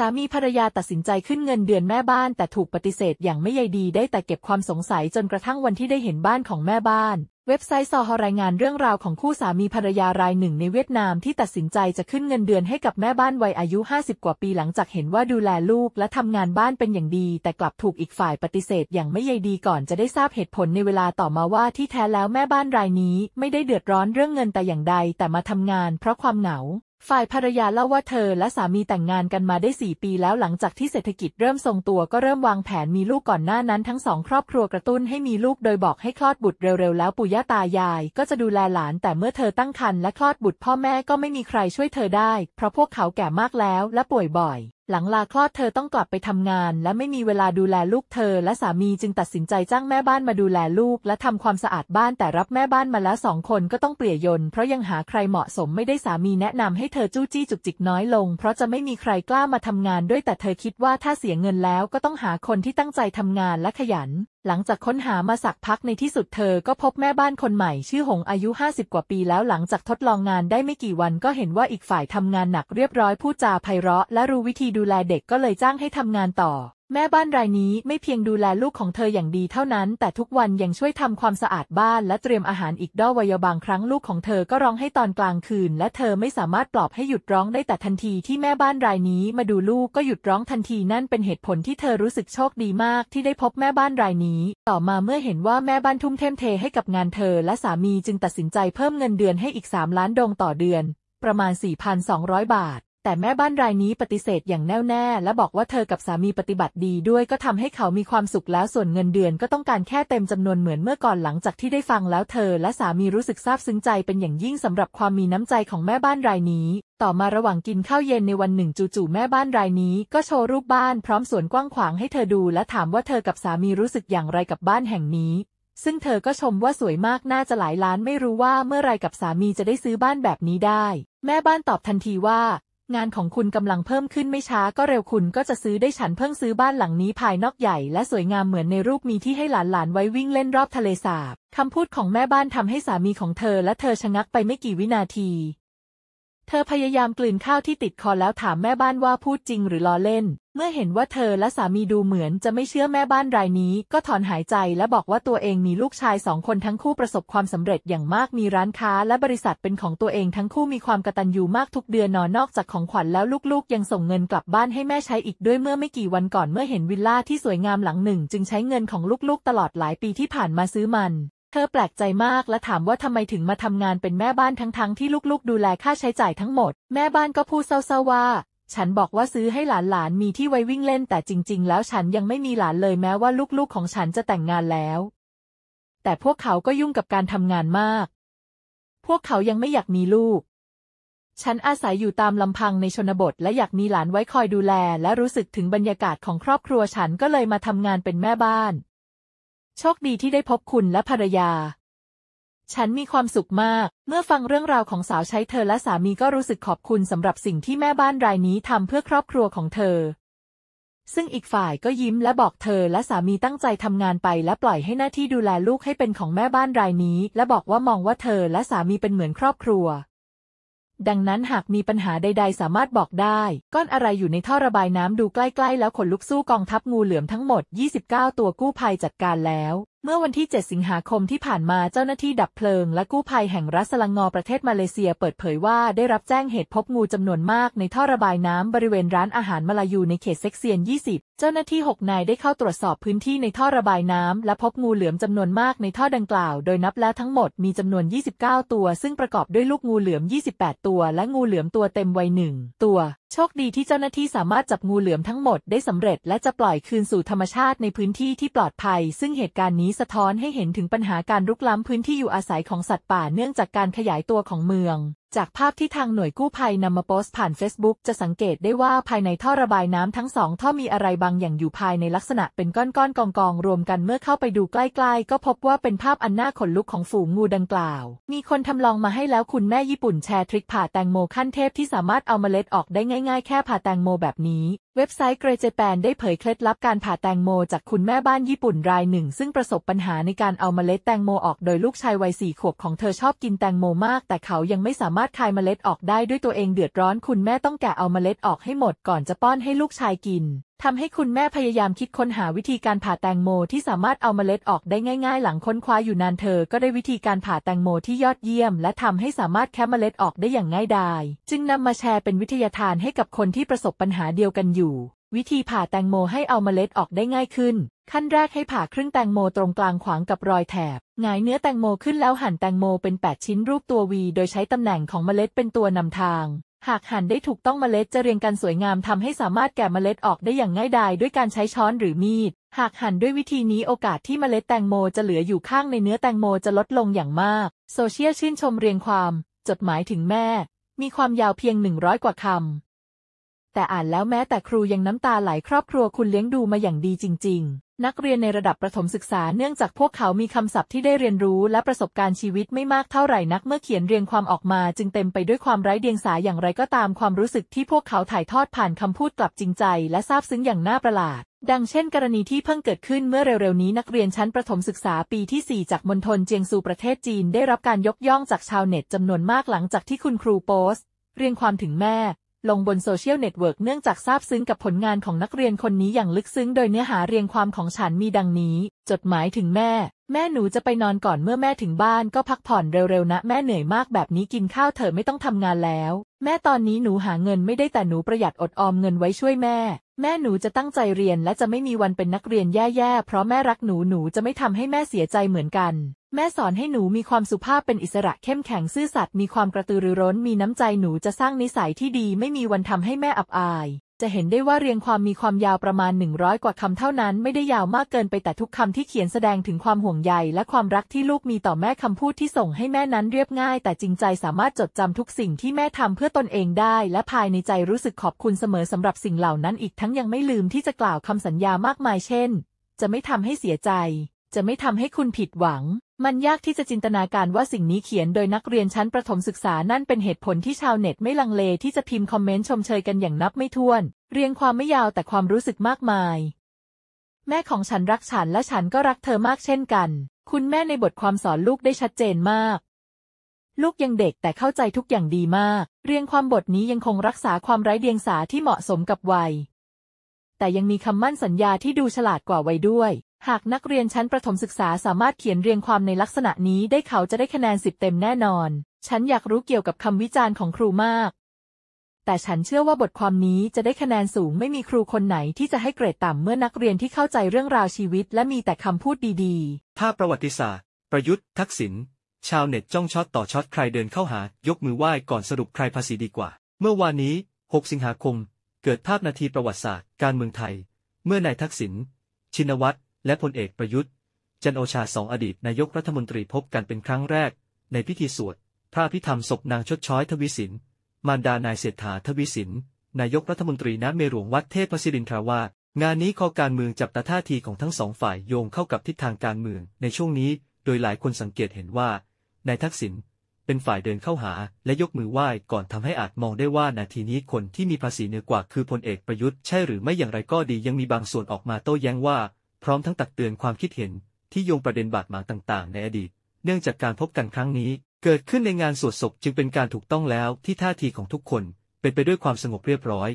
สามีภรรยาตัดสินใจขึ้นเงินเดือนแม่บ้านแต่ถูกปฏิเสธอย่างไม่ใยดีได้แต่เก็บความสงสัยจนกระทั่งวันที่ได้เห็นบ้านของแม่บ้านเว็บไซต์ซอฮรายงานเรื่องราวของคู่สามีภรรยารายหนึ่งในเวียดนามที่ตัดสินใจจะขึ้นเงินเดือนให้กับแม่บ้านวัยอายุ50กว่าปีหลังจากเห็นว่าดูแลลูกและทำงานบ้านเป็นอย่างดีแต่กลับถูกอีกฝ่ายปฏิเสธอย่างไม่ใยดีก่อนจะได้ทราบเหตุผลในเวลาต่อมาว่าที่แท้แล้วแม่บ้านรายนี้ไม่ได้เดือดร้อนเรื่องเงินแต่อย่างใดแต่มาทำงานเพราะความเหงาฝ่ายภรรยาเล่าว่าเธอและสามีแต่งงานกันมาได้สี่ปีแล้วหลังจากที่เศรษฐกิจเริ่มทรงตัวก็เริ่มวางแผนมีลูกก่อนหน้านั้นทั้งสองครอบครัวกระตุ้นให้มีลูกโดยบอกให้คลอดบุตรเร็ว ๆ แล้วปู่ย่าตายายก็จะดูแลหลาน แต่เมื่อเธอตั้งครรภ์และคลอดบุตรพ่อแม่ก็ไม่มีใครช่วยเธอได้ เพราะพวกเขาแก่มากแล้วและป่วยบ่อยหลังลาคลอดเธอต้องกลับไปทำงานและไม่มีเวลาดูแลลูกเธอ และสามีจึงตัดสินใจจ้างแม่บ้านมาดูแลลูก และทำความสะอาดบ้านแต่รับแม่บ้านมาแล้วสองคนก็ต้องเปลี่ยนยนเพราะยังหาใครเหมาะสมไม่ได้สามีแนะนำให้เธอจู้จี้จุกจิกน้อยลง เพราะจะไม่มีใครกล้ามาทำงานด้วยแต่เธอคิดว่าถ้าเสียเงินแล้วก็ต้องหาคนที่ตั้งใจทำงานและขยันหลังจากค้นหามาสักพักในที่สุดเธอก็พบแม่บ้านคนใหม่ชื่อหงอายุ 50 กว่าปีแล้วหลังจากทดลองงานได้ไม่กี่วันก็เห็นว่าอีกฝ่ายทำงานหนักเรียบร้อยผู้จาไพเราะและรู้วิธีดูแลเด็กก็เลยจ้างให้ทำงานต่อแม่บ้านรายนี้ไม่เพียงดูแลลูกของเธออย่างดีเท่านั้น แต่ทุกวันยังช่วยทำความสะอาดบ้านและเตรียมอาหารอีกด้วยวัยบางครั้งลูกของเธอก็ร้องให้ตอนกลางคืน และเธอไม่สามารถปลอบให้หยุดร้องได้แต่ทันทีที่แม่บ้านรายนี้ มาดูลูก ก็หยุดร้องทันทีนั่นเป็นเหตุผลที่เธอรู้สึกโชคดีมากที่ได้พบแม่บ้านรายนี้ ต่อมาเมื่อเห็นว่าแม่บ้านทุ่มเทมเทให้กับงานเธอ และสามีจึงตัดสินใจเพิ่มเงินเดือนให้อีก 3 ล้านดงต่อเดือน ประมาณ 4,200 บาทแต่แม่บ้านรายนี้ปฏิเสธอย่างแน่วแน่และบอกว่าเธอกับสามีปฏิบัติดีด้วยก็ทำให้เขามีความสุขแล้วส่วนเงินเดือนก็ต้องการแค่เต็มจำนวนเหมือนเมื่อก่อนหลังจากที่ได้ฟังแล้วเธอและสามีรู้สึกซาบซึ้งใจเป็นอย่างยิ่งสำหรับความมีน้ำใจของแม่บ้านรายนี้ ต่อมาระหว่างกินข้าวเย็นในวันหนึ่ง จู่ๆแม่บ้านรายนี้ ก็โชว์รูปบ้านพร้อมสวนกว้างขวางให้เธอดู และถามว่าเธอกับสามีรู้สึกอย่างไรกับบ้านแห่งนี้ ซึ่งเธอก็ชมว่าสวยมากน่าจะหลายล้านไม่รู้ว่าเมื่อไรกับสามีจะได้ซื้อบ้านแบบนี้ได้ แม่บ้านตอบทันทีว่างานของคุณกำลังเพิ่มขึ้นไม่ช้าก็เร็วคุณก็จะซื้อได้ฉันเพิ่งซื้อบ้านหลังนี้ ภายนอกใหญ่ และสวยงามเหมือนในรูปมีที่ให้หลานๆไว้วิ่งเล่นรอบทะเลสาบคำพูดของแม่บ้านทำให้สามีของเธอ และเธอชะงักไปไม่กี่วินาที เธอพยายามกลืนข้าวที่ติดคอแล้วถามแม่บ้านว่าพูดจริงหรือล้อเล่นเมื่อเห็นว่าเธอและสามีดูเหมือนจะไม่เชื่อแม่บ้านรายนี้ ก็ถอนหายใจและบอกว่าตัวเองมีลูกชายสองคนทั้งคู่ประสบความสำเร็จอย่างมากมีร้านค้า และบริษัทเป็นของตัวเองทั้งคู่มีความกตัญญูมากทุกเดือนนอนนอกจากของขวัญแล้วลูกๆ ยังส่งเงินกลับบ้านให้แม่ใช้อีกด้วยเมื่อไม่กี่วันก่อนเมื่อเห็นวิลล่าที่สวยงามหลังหนึ่ง จึงใช้เงินของลูกๆตลอดหลายปีที่ผ่านมาซื้อมัน เธอแปลกใจมากและถามว่าทำไมถึงมาทำงานเป็นแม่บ้านทั้งๆทที่ลูกๆ ดูแลค่าใช้จ่ายทั้งหมดแม่บ้านก็พูดเศร้าๆว่าฉันบอกว่าซื้อให้หลานๆมีที่ไว้วิ่งเล่น แต่จริงๆ แล้วฉันยังไม่มีหลานเลยแม้ว่าลูกๆของฉันจะแต่งงานแล้ว แต่พวกเขาก็ยุ่งกับการทำงานมาก พวกเขายังไม่อยากมีลูก ฉันอาศัยอยู่ตามลำพังในชนบท และอยากมีหลานไว้คอยดูแล และรู้สึกถึงบรรยากาศของครอบครัวฉันก็เลยมาทำงานเป็นแม่บ้าน โชคดีที่ได้พบคุณและภรรยาฉันมีความสุขมาก เมื่อฟังเรื่องราวของสาวใช้เธอและสามี ก็รู้สึกขอบคุณสำหรับสิ่งที่แม่บ้านรายนี้ทำเพื่อครอบครัวของเธอ ซึ่งอีกฝ่ายก็ยิ้มและบอกเธอและสามีตั้งใจทำงานไปและปล่อยให้หน้าที่ดูแลลูกให้เป็นของแม่บ้านรายนี้ และบอกว่ามองว่าเธอและสามีเป็นเหมือนครอบครัว ดังนั้นหากมีปัญหาใดๆ สามารถบอกได้ ก้อนอะไรอยู่ในท่อระบายน้ำดูใกล้ๆแล้วขนลุกสู้กองทัพงูเหลือมทั้งหมด 29 ตัวกู้ภัยจัดการแล้วเมื่อวันที่ 7 สิงหาคมที่ผ่านมา เจ้าหน้าที่ดับเพลิง และกู้ภัยแห่งรัสลังงอ ประเทศมาเลเซียเปิดเผยว่า ได้รับแจ้งเหตุพบงูจำนวนมาก ในท่อระบายน้ำบริเวณร้านอาหารมาลายูในเขตเซ็กเซียน 20 เจ้าหน้าที่ 6 นายได้เข้าตรวจสอบพื้นที่ในท่อระบายน้ำและพบงูเหลือมจำนวนมากในท่อดังกล่าว โดยนับแล้วทั้งหมดมีจำนวน 29 ตัว ซึ่งประกอบด้วยลูกงูเหลือม28 ตัวและงูเหลือมตัวเต็มวัยหนึ่งตัวโชคดีที่เจ้าหน้าที่สามารถจับงูเหลือมทั้งหมดได้สำเร็จและจะปล่อยคืนสู่ธรรมชาติในพื้นที่ที่ปลอดภัย ซึ่งเหตุการณ์นี้สะท้อนให้เห็นถึงปัญหาการรุกล้ำพื้นที่อยู่อาศัยของสัตว์ป่าเนื่องจากการขยายตัวของเมืองจากภาพที่ทางหน่วยกู้ภัยนำมาโพสต์ผ่าน Facebook จะสังเกตได้ว่าภายในท่อระบายน้ำทั้งสองท่อมีอะไรบางอย่างอยู่ภายในลักษณะเป็นก้อนๆกองๆรวมกันเมื่อเข้าไปดูใกล้ๆ ก็พบว่าเป็นภาพอันน่าขนลุกของฝูงงูดังกล่าว มีคนทำลองมาให้แล้วคุณแม่ญี่ปุ่นแชร์ทริคผ่าแตงโมขั้นเทพที่สามารถเอาเมล็ดออกได้ง่ายๆแค่ผ่าแตงโมแบบนี้เว็บไซต์เกรเจแปนได้เผยเคล็ดลับการผ่าแตงโมจากคุณแม่บ้านญี่ปุ่นรายหนึ่ง ซึ่งประสบปัญหาในการเอาเมล็ดแตงโมออกโดยลูกชายวัยสี่ขวบของเธอชอบกินแตงโมมาก แต่เขายังไม่สามารถคายเมล็ดออกได้ด้วยตัวเองเดือดร้อน คุณแม่ต้องแกะเอาเมล็ดออกให้หมดก่อนจะป้อนให้ลูกชายกินทำให้คุณแม่พยายามคิดค้นหาวิธีการผ่าแตงโมที่สามารถเอาเมล็ดออกได้ง่าย ๆ หลังค้นคว้าอยู่นานเธอก็ได้วิธีการผ่าแตงโมที่ยอดเยี่ยมและทำให้สามารถแคะเมล็ดออกได้อย่างง่ายดายจึงนำมาแชร์เป็นวิทยาทานให้กับคนที่ประสบปัญหาเดียวกันอยู่ วิธีผ่าแตงโมให้เอาเมล็ดออกได้ง่ายขึ้น ขั้นแรกให้ผ่าครึ่งแตงโมตรงกลางขวางกับรอยแถบหงายเนื้อแตงโมขึ้นแล้วหั่นแตงโมเป็น 8 ชิ้นรูปตัววีโดยใช้ตำแหน่งของเมล็ดเป็นตัวนำทางหากหั่นได้ถูกต้องเมล็ดจะเรียงกันสวยงามทำให้สามารถแกะเมล็ดออกได้อย่างง่ายดายด้วยการใช้ช้อนหรือมีดหากหั่นด้วยวิธีนี้โอกาสที่เมล็ดแตงโมจะเหลืออยู่ข้างในเนื้อแตงโมจะลดลงอย่างมาก โซเชียลชื่นชมเรียงความ จดหมายถึงแม่ มีความยาวเพียง 100กว่าคำแต่อ่านแล้วแม้แต่ครูยังน้ำตาไหลครอบครัวคุณเลี้ยงดูมาอย่างดีจริง ๆ นักเรียนในระดับประถมศึกษาเนื่องจากพวกเขา มีคำศัพท์ที่ได้เรียนรู้และประสบการณ์ชีวิตไม่มากเท่าไหร่นักเมื่อเขียนเรียงความออกมาจึงเต็มไปด้วยความไร้เดียงสาอย่างไรก็ตามความรู้สึกที่พวกเขาถ่ายทอดผ่านคำพูดกลับจริงใจและซาบซึ้งอย่างน่าประหลาด ดังเช่น กรณีที่เพิ่งเกิดขึ้นเมื่อเร็วๆนี้ นักเรียนชั้นประถมศึกษาปีที่ 4 จากมณฑลเจียงซูประเทศจีนได้รับการยกย่องจากชาวเน็ตจำนวนมากหลังจากที่คุณครูโพสต์ เรียงความถึงแม่ลงบนโซเชียลเน็ตเวิร์กเนื่องจากซาบซึ้งกับผลงานของนักเรียนคนนี้อย่างลึกซึ้งโดยเนื้อหาเรียงความของฉันมีดังนี้ จดหมายถึงแม่ แม่หนูจะไปนอนก่อนเมื่อแม่ถึงบ้านก็พักผ่อนเร็วๆ นะแม่เหนื่อยมากแบบนี้กินข้าวเถอะไม่ต้องทำงานแล้ว แม่ตอนนี้หนูหาเงินไม่ได้แต่หนูประหยัดอดออมเงินไว้ช่วยแม่ แม่หนูจะตั้งใจเรียนและจะไม่มีวันเป็นนักเรียนแย่ๆเพราะแม่รักหนูหนูจะไม่ทำให้แม่เสียใจเหมือนกันแม่สอนให้หนูมีความสุภาพเป็นอิสระเข้มแข็งซื่อสัตย์มีความกระตือรือร้น มีน้ำใจหนูจะสร้างนิสัยที่ดีไม่มีวันทำให้แม่อับอาย จะเห็นได้ว่าเรียงความมีความยาวประมาณ100กว่าคำเท่านั้น ไม่ได้ยาวมากเกินไปแต่ทุกคำที่เขียนแสดงถึงความห่วงใยและความรักที่ลูกมีต่อแม่คำพูดที่ส่งให้แม่นั้นเรียบง่าย แต่จริงใจสามารถจดจำทุกสิ่งที่แม่ทำเพื่อตนเองได้ และภายในใจรู้สึกขอบคุณเสมอสำหรับสิ่งเหล่านั้น อีกทั้งยังไม่ลืมที่จะกล่าวคำสัญญามากมาย เช่น จะไม่ทำให้เสียใจจะไม่ทำให้คุณผิดหวัง มันยากที่จะจินตนาการว่าสิ่งนี้เขียนโดยนักเรียนชั้นประถมศึกษา นั่นเป็นเหตุผลที่ชาวเน็ตไม่ลังเลที่จะพิมพ์คอมเมนต์ชมเชยกันอย่างนับไม่ถ้วน เรียงความไม่ยาวแต่ความรู้สึกมากมาย แม่ของฉันรักฉันและฉันก็รักเธอมากเช่นกัน คุณแม่ในบทความสอนลูกได้ชัดเจนมาก ลูกยังเด็กแต่เข้าใจทุกอย่างดีมาก เรียงความบทนี้ยังคงรักษาความไร้เดียงสาที่เหมาะสมกับวัย แต่ยังมีคำมั่นสัญญาที่ดูฉลาดกว่าวัยด้วยหากนักเรียนชั้นประถมศึกษาสามารถเขียนเรียงความในลักษณะนี้ ได้เขาจะได้คะแนนสิบเต็มแน่นอน ฉันอยากรู้เกี่ยวกับคำวิจารณ์ของครูมาก แต่ฉันเชื่อว่าบทความนี้จะได้คะแนนสูง ไม่มีครูคนไหนที่จะให้เกรดต่ำเมื่อนักเรียนที่เข้าใจเรื่องราวชีวิต และมีแต่คำพูดดีๆภาพประวัติศาสตร์ ประยุทธ์ ทักษิณ ชาวเน็ตจ้องช็อตต่อช็อตใครเดินเข้าหา ยกมือไหว้ก่อนสรุปใครภาษีดีกว่า เมื่อวานนี้ 6 สิงหาคม เกิดภาพนาทีประวัติศาสตร์การเมืองไทย เมื่อนายทักษิณ ชินวัตรและพลเอกประยุทธ์จันโอชาสองอดีต นายกรัฐมนตรีพบกันเป็นครั้งแรก ในพิธีสวด พระพิธรรมศพนางชดช้อยทวีสิน มารดานายเศรษฐาทวีสินนายกรัฐมนตรีน้ำเมรุงวัดเทพศิรินทราวาสงานนี้ข้อการเมืองจับตาท่าทีของทั้งสองฝ่ายโยงเข้ากับทิศทางการเมือง ในช่วงนี้โดยหลายคนสังเกตเห็นว่านายทักษิณเป็นฝ่ายเดินเข้าหาและยกมือไหว้ก่อนทำให้อาจมองได้ว่านาทีนี้คนที่มีภาษีเหนือกว่าคือพลเอกประยุทธ์ใช่หรือไม่อย่างไรก็ดียังมีบางส่วนออกมาโต้แย้งว่าพร้อมทั้งตักเตือนความคิดเห็นที่โยงประเด็นบาดหมางต่างๆ ในอดีต เนื่องจากการพบกันครั้งนี้ เกิดขึ้นในงานสวดศพจึงเป็นการถูกต้องแล้วที่ท่าทีของทุกคนเป็นไปด้วยความสงบเรียบร้อย